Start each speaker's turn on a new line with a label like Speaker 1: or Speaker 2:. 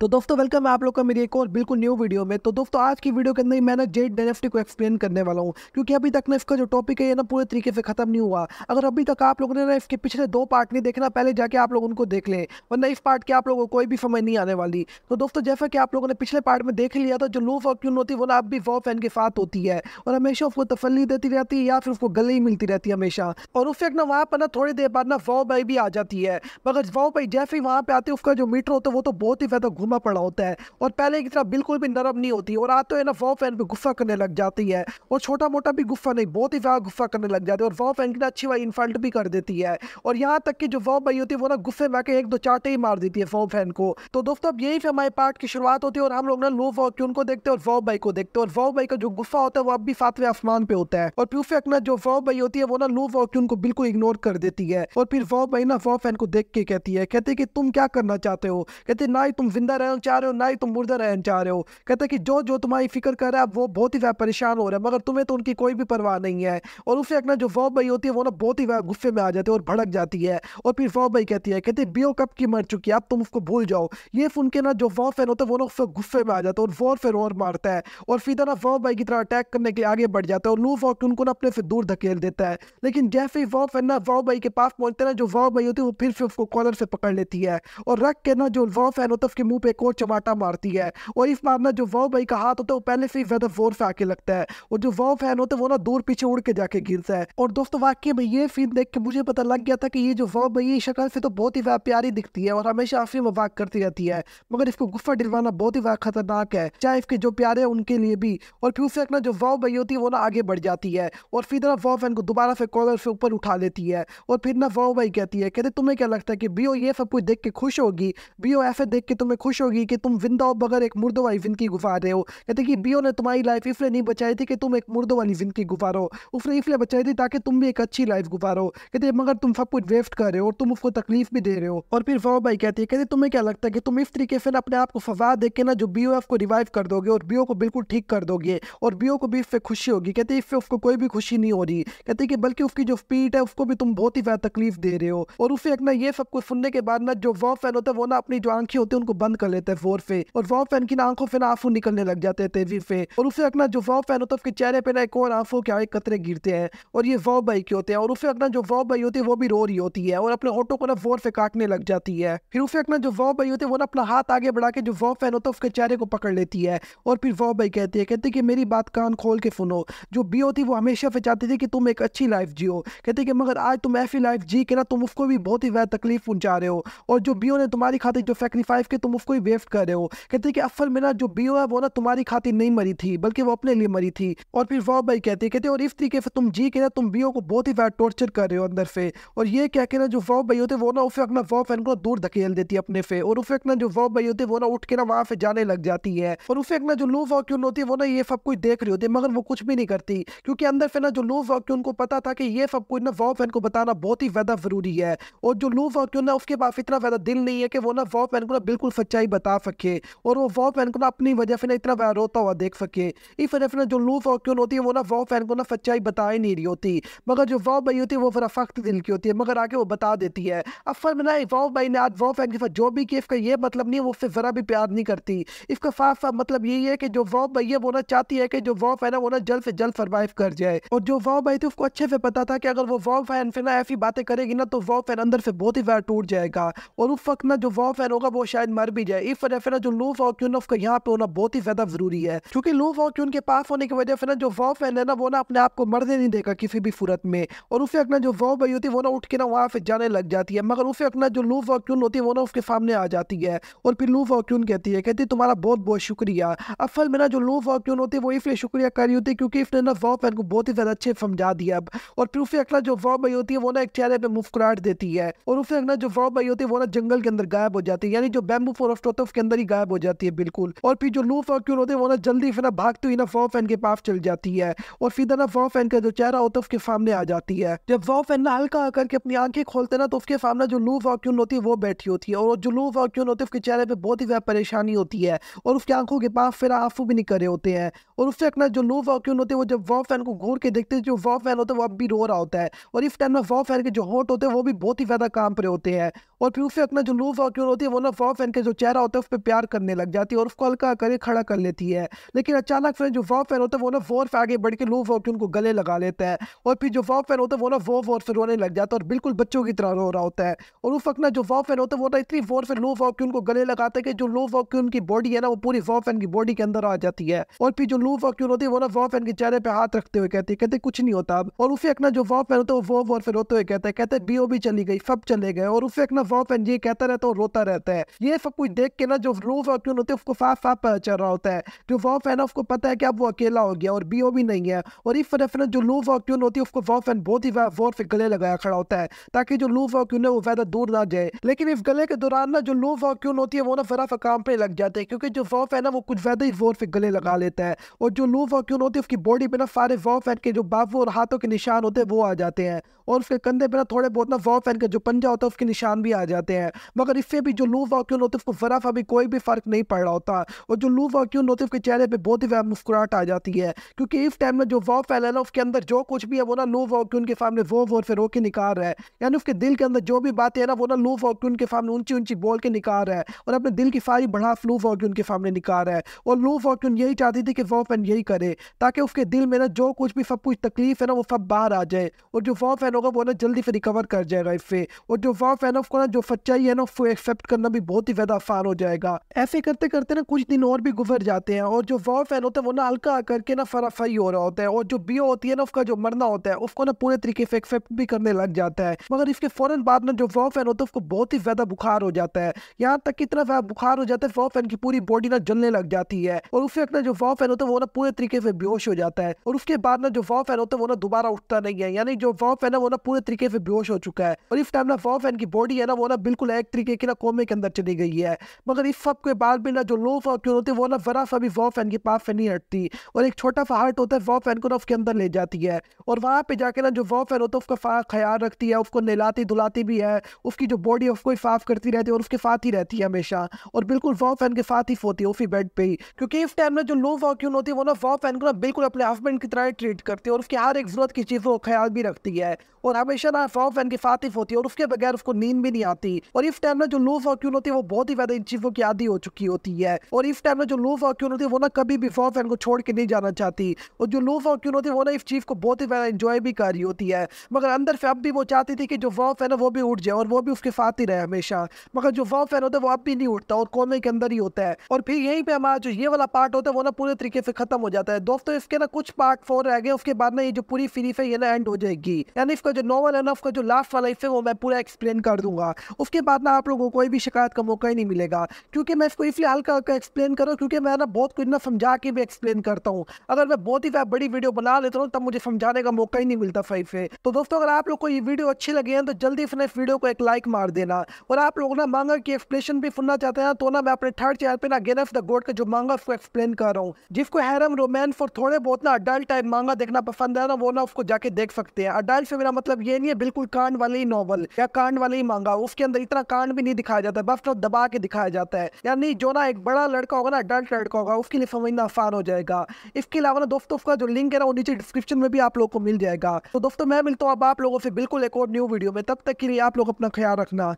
Speaker 1: तो दोस्तों वेलकम है आप लोग का मेरी एक और बिल्कुल न्यू वीडियो में तो दोस्तों आज की वीडियो के अंदर मैं ना जेड एन को एक्सप्लेन करने वाला हूँ क्योंकि अभी तक ना इसका जो टॉपिक है ये ना पूरे तरीके से खत्म नहीं हुआ अगर अभी तक आप लोगों ने ना इसके पिछले दो पार्ट नहीं देखना पहले जाके आप लोग उनको देख लें वरना इस पार्ट के आप लोगों को कोई भी समझ नहीं आने वाली तो दोस्तों जैसा कि आप लोगों ने पिछले पार्ट में देख लिया था जो लूफ और क्यून होती है वो ना अब भी वॉ फैन के साथ होती है और हमेशा उसको तसली देती रहती है या फिर उसको गले ही मिलती रहती है हमेशा और उस वक्त ना वहाँ पर ना थोड़ी देर बाद ना वॉ बाई भी आ जाती है मगर वॉ बाई जैसे ही वहाँ पे आती है उसका जो मीटर होता है वो तो बहुत ही ज़्यादा मुगमा पड़ा होता है और पहले की तरह बिल्कुल भी नरम नहीं होती और आते हुए ना वाव फैन पर गुफा करने लग जाती है और छोटा मोटा भी गुफा नहीं बहुत ही ज़्यादा गुफा करने लग जाती है और वाव फैन की ना अच्छी वाई इन्फल्ट भी कर देती है और यहाँ तक कि जो वाव भाई होती है वो ना गुफे में आके एक दो चाटे ही मार देती है वाव फैन को तो दोस्तों अब यही फिर हमारे पार्ट की शुरुआत होती है और हम लोग ना लो वाव क्यून को देखते हैं और वाव भाई को देखते हैं और वाव भाई का जो गुफा होता है वो अब भी सातवें आसमान पे होता है और प्यूफे अपना जो वाव भाई होती है वो ना लो वाव क्यून को बिल्कुल इग्नोर कर देती है और फिर वाव भाई ना वाव फैन को देख के कहती है कहती है कि तुम क्या करना चाहते हो कहते ना ही तुम जिंदा जिंदा रहना चाह रहे हो ना ही तुम मुर्दा रहना चाह रहे हो कहते हैं कि जो जो तुम्हारी फिक्र कर रहा है वो बहुत ही ज़्यादा परेशान हो रहा है मगर तुम्हें तो उनकी कोई भी परवाह नहीं है और उसे अपना जो वह भाई होती है वो ना बहुत ही गुस्से में आ जाती है और भड़क जाती है और फिर वह भाई कहती है कहते बियो कब की मर चुकी है अब तुम उसको भूल जाओ ये सुन के ना जो वॉ फैन होता है वो ना उसको गुस्से में आ जाता है और वह फिर और मारता है और फिर ना वॉ भाई की तरह अटैक करने के लिए आगे बढ़ जाता है और लू वॉक उनको ना अपने से दूर धकेल देता है लेकिन जैसे ही वॉ फैन ना वॉ भाई के पास पहुंचते ना जो वॉ भाई होती है वो फिर से उसको कॉलर से पकड़ लेती है और रख के ना जो वॉ फैन होता है उसके मुंह पे एक और चमाटा मारती है और इस बार ना जो वो भाई का हाथ होता है वो पहले से ही ज्यादा जोर से आके लगता है और जो वो फैन होते हैं वो ना दूर पीछे उड़ के जाके गिरता है और दोस्तों वाकई में ये फिल्म देख के मुझे पता लग गया था कि ये जो वो भाई है शक्ल से तो बहुत ही वह प्यारी दिखती है और हमेशा आफी मजाक करती रहती है मगर इसको गुफा डिलवाना बहुत ही वह खतरनाक है चाहे इसके जो प्यारे हैं उनके लिए भी और फिर उससे ना जो वो भाई होती है वो ना आगे बढ़ जाती है और फिर ना वो फैन को दोबारा से कॉलर से ऊपर उठा लेती है और फिर ना वो भाई कहती है कहते तुम्हें क्या लगता है कि बीओ ये सब कुछ देख के खुश होगी बीओ ऐसे देख के तुम्हें खुश खुश होगी कि तुम विंदा बगैर एक मुर्द वाली विंद की गुफा रहे हो कहते कि बियो ने तुम्हारी लाइफ इसलिए नहीं बचाई थी कि तुम एक मुर्द वाली विंद की गुफा रहो उसने इसलिए बचाई थी ताकि तुम भी एक अच्छी लाइफ गुफा रहो कहते मगर तुम सब कुछ वेस्ट कर रहे हो और तुम उसको तकलीफ भी दे रहे हो और फिर वाह भाई कहती है कहते तुम्हें क्या लगता है कि तुम इस तरीके से ना अपने आप को फवा दे के ना जो बियो है उसको रिवाइव कर दोगे और बियो को बिल्कुल ठीक कर दोगे और बियो को भी इससे खुशी होगी कहते इससे उसको कोई भी खुशी नहीं हो रही कहते कि बल्कि उसकी जो स्पीड है उसको भी तुम बहुत ही ज्यादा तकलीफ दे रहे हो और उसे एक ना ये सब कुछ सुनने के बाद ना जो वॉफ फैन होता है वो ना अपनी जो आंखें होती है उनको बंद कर लेते हैं फोर फे और वॉ फैन की ना आंखों फिर आंखों निकलने लग जाते हैं तेजी फे और उसे अपना जो वॉ फैन होता है उसके चेहरे पे ना एक और आंखों के आए कतरे गिरते हैं और ये वॉ बाई के होते हैं और उसे अपना जो वॉ बाई होती है वो भी रो रही होती है और अपने ऑटो को ना फोर फे काटने लग जाती है फिर उसे अपना जो वॉ बाई होती है वो ना अपना हाथ आगे बढ़ा के जो वॉ फैन होता है उसके चेहरे को पकड़ लेती है और फिर वॉ बाई कहती है कहती है कि मेरी बात कान खोल के सुनो जो बी होती वो हमेशा फिर चाहती थी कि तुम एक अच्छी लाइफ जियो कहती कि मगर आज तुम ऐसी लाइफ जी के ना तुम उसको भी बहुत ही वह तकलीफ पहुंचा रहे हो और जो बीओ ने तुम्हारी खाते जो सेक्रीफाइस के तुम उसको कोई वेस्ट कर रहे हो कहते कि अफल मेरा जो बीवा है वो ना तुम्हारी खातिर नहीं मरी थी बल्कि वो अपने लिए मरी थी और फिर वाह भाई कहते कहते और इस तरीके से तुम जी के ना तुम बीओ को बहुत ही टॉर्चर कर रहे हो अंदर से और ये कह के ना जो वाह भाई होते वो ना उसे अपना वाह फैन को दूर धकेल देती है अपने से और उसे अपना जो वाह भाई होते वो ना उठ के ना वहाँ से जाने लग जाती है और उसे अपना जो लो वाक्यून होती है वो ना ये सब कुछ देख रही होती है मगर वो कुछ भी नहीं करती क्योंकि अंदर से ना जो लो वाक्यून को पता था कि ये सब कुछ ना वाह फैन को बताना बहुत ही ज्यादा जरूरी है और जो लो वाक्यून ना उसके पास इतना ज्यादा दिल नहीं है कि वो ना वाह फैन को ना बिल्कुल सच्चाई सच्चाई बता सके और वो वॉ फैन को ना अपनी वजह से ना इतना रोता हुआ देख सके इस वजह से ना जो लूज और क्यों होती है वो ना वॉ फैन को ना सच्चाई बता ही नहीं रही होती मगर जो वॉ भाई होती है वो जरा सख्त दिल की होती है मगर आके वो बता देती है अफर मना वॉ भाई ने आज वॉ फैन के साथ जो भी किया इसका ये मतलब नहीं है वो उससे ज़रा भी प्यार नहीं करती इसका साफ साफ मतलब यही है कि जो वॉ भाई है वो ना चाहती है कि जो वॉ फैन है वो ना जल्द से जल्द सर्वाइव कर जाए और जो वॉ भाई थी उसको अच्छे से पता था कि अगर वो वॉ फैन फिर ना ऐसी बातें करेगी ना तो वॉ फैन अंदर से बहुत ही ज़्यादा टूट जाएगा और उस वक्त ना जो वॉ फैन होगा वो शायद मर भी जाए है इफ वजह फिर ना जो लूज ऑक्यून उसका यहाँ पे होना बहुत ही ज्यादा जरूरी है क्योंकि लूज ऑक्यून के पास होने की वजह फिर जो वॉ फैन है ना वो ना अपने आप को मरने नहीं देगा किसी भी सूरत में और उसे अपना जो वॉ भाई होती है वो ना उठ के ना वहाँ से जाने लग जाती है मगर उसे अपना जो लूज ऑक्यून होती है वो ना उसके सामने आ जाती है और फिर लूज ऑक्यून कहती है कहती है तुम्हारा बहुत बहुत शुक्रिया असल में ना जो लूज ऑक्यून होती है वो इसलिए शुक्रिया कर रही होती है क्योंकि इसने ना वॉ फैन को बहुत ही ज्यादा अच्छे समझा दिया अब और फिर उसे अपना जो वॉ भाई होती है वो ना एक चेहरे पर मुस्कुराट देती है और उसे अपना जो वॉ भाई होती है वो ना जंगल के अंदर गायब हो जाती है यानी जो बैम्बू फॉर बस्ट होता है उसके अंदर ही गायब हो जाती है बिल्कुल और फिर जो लू फॉक्यूल होते हैं वो ना जल्दी फिर ना भागती हुई ना फॉर फैन के पास चल जाती है और फिर ना फॉर फैन का जो चेहरा होता है उसके सामने आ जाती है जब फॉर फैन ना हल्का आकर के अपनी आंखें खोलते ना तो उसके सामने जो लू फॉक्यूल होती है वो बैठी होती है और जो लू फॉक्यूल होती है उसके चेहरे पर बहुत ही ज्यादा परेशानी होती है और उसके आंखों के पास फिर आंसू भी निकले होते हैं और उससे अपना जो लू फॉक्यूल होते हैं वो जब वॉ फैन को घूर के देखते हैं जो वॉ फैन होता है वो अब भी रो रहा होता है और इस टाइम में वॉ फैन के जो होट होते हैं वो भी बहुत ही ज्यादा काम पर होते हैं और फिर उससे अपना जो लू फॉक्यूल होती है वो ना वॉ फैन के जो चेहरा होता है उस पर प्यार करने लग जाती है और उसको हल्का करे खड़ा कर लेती है लेकिन अचानक फिर जो वॉ फैन होता है वो ना वोर से आगे बढ़ के लू वॉक उनको गले लगा लेता है और फिर जो वॉ फैन होता है वो ना वो वॉर फिर रोने लग जाता है और बिल्कुल बच्चों की तरह रो रहा होता है और उस वक्त ना जो वॉ फैन होता है वो ना इतनी वॉर फिर लू वॉक उनको गले लगाता है कि जो लो वॉक उनकी बॉडी है ना वो पूरी वॉ फैन की बॉडी के अंदर आ जाती है और फिर जो लू वॉ होती है वो ना वॉ फैन के चेहरे पर हाथ रखते हुए कहती है कहते कुछ नहीं होता अब और उसे अपना जो वॉ फैन होता है वो वॉर फिर रोते हुए कहते हैं कहते बी ओ भी चली गई सब चले गए और उसे अपना ना वॉ फैन ये कहता रहता है और रोता रहता है ये सब कुछ देख के ना जो लो वॉकिन होती है उसको फाफ फाफ पता चल रहा होता है जो वॉ फैन है उसको पता है कि अब वो अकेला हो गया और बी ओ भी नहीं है और इफ रेफरेंस जो है क्यों होती है उसको वॉ फैन बहुत ही वॉर से गले लगाया खड़ा होता है ताकि जो लो वॉक्यून है वो ज्यादा दूर ना जाए लेकिन इस गले के दौरान ना जो है वॉक्यून होती है वो ना फरा काम पर लग जाते हैं क्योंकि जो वॉ फैन है वो कुछ ज्यादा ही वॉर से गले लगा लेता है और जो है वॉक्यून होती है उसकी बॉडी पर ना सारे वॉ फैन के जो बाबू और हाथों के निशान होते हैं वो आ जाते हैं और उसके कंधे पर ना थोड़े बहुत ना वॉ फैन का जो पंजा होता है उसके निशान भी आ जाते हैं मगर इससे भी जो है वॉक्यून होते हैं उसको फरफ भी कोई भी फ़र्क नहीं पड़ रहा होता और जो लू वाक्यून लोतिफ के चेहरे पर बहुत ही वह मुस्कुराहट आ जाती है क्योंकि इस टाइम में जो वॉ फैला ना उसके अंदर जो कुछ भी है वो ना लू वाक्यून के सामने वो वो फिर रोके निकाल रहा है यानी उसके दिल के अंदर जो भी बातें है ना वो ना लू वाक्यून के सामने ऊंची ऊंची बोल के निकाल रहा है और अपने दिल की सारी बढ़ाफ लू वाक्यून के सामने निकाल रहा है और लू वाक्यून यही चाहती थी कि फैन यही करे ताकि उसके दिल में ना जो कुछ भी सब कुछ तकलीफ है ना वो सब बाहर आ जाए और जो वॉ फैन होगा वो ना जल्दी से रिकवर कर जाएगा इससे और जो वॉ फैन है उसको ना जो सच्चाई है ना उसको एक्सेप्ट करना भी बहुत ही ज़्यादा नुकसान हो जाएगा ऐसे करते करते ना कुछ दिन और भी गुजर जाते हैं और जो वॉर फैन होता है वो ना हल्का आकर के ना फराफाई हो रहा होता है और जो बियो होती है ना उसका जो मरना होता है उसको ना पूरे तरीके से एक्सेप्ट भी करने लग जाता है मगर इसके फौरन बाद ना जो वॉर फैन होता है उसको बहुत ही ज्यादा बुखार हो जाता है यहाँ तक कि इतना ज्यादा बुखार हो जाता है वॉर फैन की पूरी बॉडी ना जलने लग जाती है और उस वक्त ना जो वॉर फैन होता है वो ना पूरे तरीके से बेहोश हो जाता है और उसके बाद ना जो वॉर फैन होता है वो ना दोबारा उठता नहीं है यानी जो वॉर फैन है वो ना पूरे तरीके से बेहोश हो चुका है और इस टाइम ना वॉर फैन की बॉडी है ना वो ना बिल्कुल एक तरीके की ना कोमे के अंदर चली गई है मगर इस सब के बाद भी ना जो लो फॉक्यूर होती है वो ना ज़रा सा भी वॉ फैन के पास से नहीं हटती और एक छोटा सा हार्ट होता है वॉ फैन को ना उसके अंदर ले जाती है और वहाँ पर जाके ना जो वॉ फैन होता है उसका सारा ख्याल रखती है उसको नहलाती धुलाती भी है उसकी जो बॉडी है उसको ही साफ करती रहती है और उसके साथ ही रहती है हमेशा और बिल्कुल वॉ फैन के साथ ही सोती है उसी बेड पर ही क्योंकि इस टाइम में जो लो फॉर क्यों होती है वो ना वॉ फैन को ना बिल्कुल अपने हस्बैंड की तरह ही ट्रीट करती है और उसकी हर एक ज़रूरत की चीज़ को ख्याल भी रखती है और हमेशा ना वॉ फैन के साथ ही होती है और उसके बगैर उसको नींद भी नहीं आती और इस टाइम में जो लो फॉर वॉक्यून होती है वो बहुत ही ज़्यादा इन चीजों की आदि हो चुकी होती है और इस टाइम में जो लूफ हॉक्यून होती है वो ना कभी भी फॉर फैन को छोड़ के नहीं जाना चाहती और जो लूफ हॉक्यून होती है वो ना इस चीज को बहुत ही ज़्यादा इंजॉय भी कर रही होती है मगर अंदर से अब भी वो चाहती थी कि जो वॉफ है ना वो भी उठ जाए और वो भी उसके साथ ही रहे हमेशा मगर जो वॉफ फैन होता है वो अब भी नहीं उठता और कोमे के अंदर ही होता है और फिर यहीं पर हमारा जो ये वाला पार्ट होता है वो ना पूरे तरीके से खत्म हो जाता है दोस्तों इसके ना कुछ पार्ट फोर रह गए उसके बाद ना ये जो पूरी सीरीज है ये ना एंड हो जाएगी यानी इसका जो नॉवल है ना उसका जो लास्ट वाला इफ है वो मैं पूरा एक्सप्लेन कर दूंगा उसके बाद ना आप लोगों को कोई भी शिकायत का मौका ही नहीं मिलेगा मिलेगा क्योंकि मैं इसको इसलिए हल्का हल्का एक्सप्लेन कर करूँ क्योंकि मैं ना बहुत कुछ ना समझा के भी एक्सप्लेन करता हूँ अगर मैं बहुत ही बड़ी वीडियो बना लेता हूँ तब मुझे समझाने का मौका ही नहीं मिलता फाइव से तो दोस्तों अगर आप लोग को ये वीडियो अच्छी लगी है तो जल्दी फिर इस वीडियो को एक लाइक मार देना और आप लोग ना मांगा की एक्सप्लेन भी सुनना चाहते हैं तो ना मैं अपने थर्ड चैनल पर ना गेन ऑफ द गोड का जो मांगा उसको एक्सप्लेन कर रहा हूँ जिसको हैरम रोमांस और थोड़े बहुत ना अडल्ट टाइप मांगा देखना पसंद है ना वो ना उसको जाके देख सकते हैं अडल्ट से मेरा मतलब ये नहीं है बिल्कुल कांड वाले ही नॉवल या कांड वाले ही मांगा उसके अंदर इतना कांड भी नहीं दिखाया जाता बस ना दबा के दिखाया जाता है यानी जो ना एक बड़ा लड़का होगा ना अडल्ट लड़का होगा उसके लिए समझना आसान हो जाएगा इसके अलावा ना दोस्तों उसका जो लिंक है ना वो नीचे डिस्क्रिप्शन में भी आप लोग को मिल जाएगा तो दोस्तों मैं मिलता हूँ अब आप लोगों से बिल्कुल एक और न्यू वीडियो में तब तक के लिए आप लोग अपना ख्याल रखना